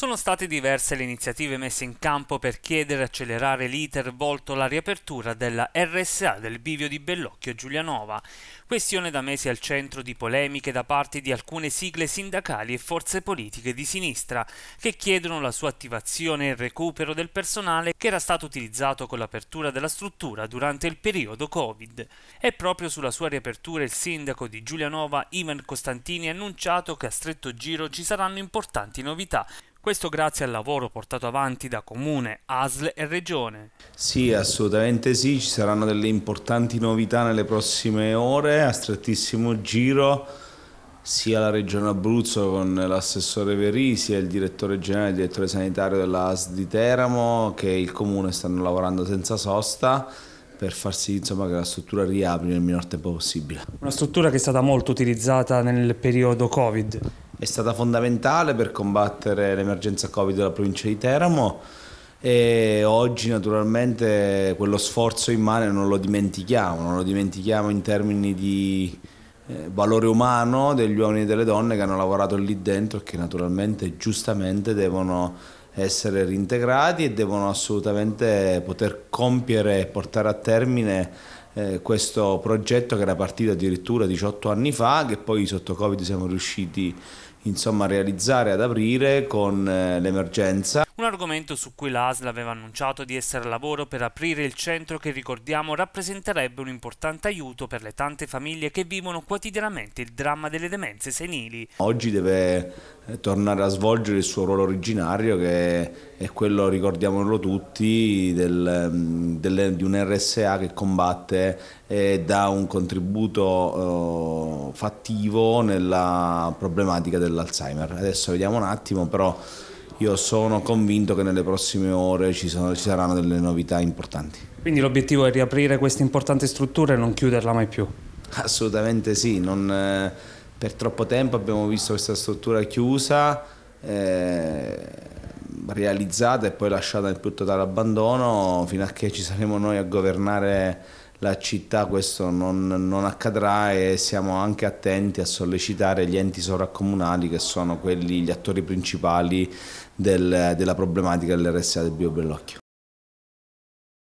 Sono state diverse le iniziative messe in campo per chiedere e accelerare l'iter volto alla riapertura della RSA del bivio di Bellocchio Giulianova, questione da mesi al centro di polemiche da parte di alcune sigle sindacali e forze politiche di sinistra, che chiedono la sua attivazione e il recupero del personale che era stato utilizzato con l'apertura della struttura durante il periodo Covid. E proprio sulla sua riapertura il sindaco di Giulianova, Ivan Costantini, ha annunciato che a stretto giro ci saranno importanti novità, questo grazie al lavoro portato avanti da Comune, ASL e Regione. Sì, assolutamente sì, ci saranno delle importanti novità nelle prossime ore, a strettissimo giro sia la Regione Abruzzo con l'assessore Verì, sia il direttore generale, il direttore sanitario della ASL di Teramo che il Comune stanno lavorando senza sosta per far sì insomma, che la struttura riapri nel minor tempo possibile. Una struttura che è stata molto utilizzata nel periodo Covid è stata fondamentale per combattere l'emergenza Covid della provincia di Teramo e oggi naturalmente quello sforzo immane non lo dimentichiamo, non lo dimentichiamo in termini di eh, valore umano degli uomini e delle donne che hanno lavorato lì dentro e che naturalmente giustamente devono essere reintegrati e devono assolutamente poter compiere e portare a termine eh, questo progetto che era partito addirittura 18 anni fa, che poi sotto Covid siamo riusciti insomma, a realizzare, ad aprire con eh, l'emergenza un argomento su cui l'ASL aveva annunciato di essere a lavoro per aprire il centro che ricordiamo rappresenterebbe un importante aiuto per le tante famiglie che vivono quotidianamente il dramma delle demenze senili. Oggi deve eh, tornare a svolgere il suo ruolo originario che è quello, ricordiamolo tutti, del, mm, del, di un RSA che combatte e dà un contributo eh, fattivo nella problematica dell'Alzheimer. Adesso vediamo un attimo però io sono convinto che nelle prossime ore ci, sono, ci saranno delle novità importanti. Quindi l'obiettivo è riaprire questa importante struttura e non chiuderla mai più? Assolutamente sì, non, eh, per troppo tempo abbiamo visto questa struttura chiusa, eh, realizzata e poi lasciata in più totale abbandono fino a che ci saremo noi a governare la città questo non, non, accadrà e siamo anche attenti a sollecitare gli enti sovracomunali che sono quelli, gli attori principali del, della problematica dell'RSA del Bio Bellocchio.